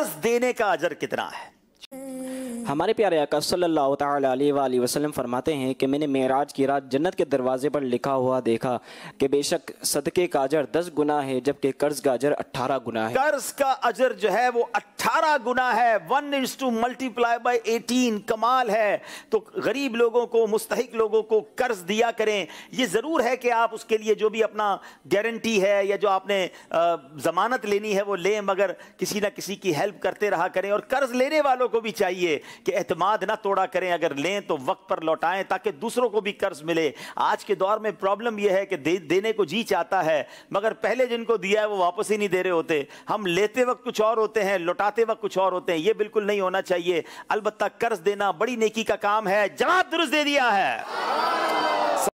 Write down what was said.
कर्ज देने का अजर कितना है हमारे प्यारे आका सल्लल्लाहु अलैहि वसल्लम फरमाते हैं कि मैंने मेराज की रात जन्नत के दरवाजे पर लिखा हुआ देखा कि बेशक सदके का अजर दस गुना है जबकि कर्ज का अजर अट्ठारह गुना है कर्ज का अजर जो है वो अट्ठारह गुना है one is to multiply by eighteen कमाल है तो गरीब लोगों को मुस्तक लोगों को कर्ज दिया करें ये ज़रूर है कि आप उसके लिए जो भी अपना गारंटी है या जो आपने ज़मानत लेनी है वो लें मगर किसी ना किसी की हेल्प करते रहा करें और कर्ज लेने वालों को भी चाहिए कि अहतमाद ना तोड़ा करें अगर लें तो वक्त पर लौटाएं ताकि दूसरों को भी कर्ज मिले आज के दौर में प्रॉब्लम यह है कि दे, देने को जी चाहता है मगर पहले जिनको दिया है वो वापस ही नहीं दे रहे होते हम लेते वक्त कुछ और होते हैं लौटाते वक्त कुछ और होते हैं ये बिल्कुल नहीं होना चाहिए अलबत्ता कर्ज देना बड़ी नेकी का काम है जवाब दुरुस्त दे दिया है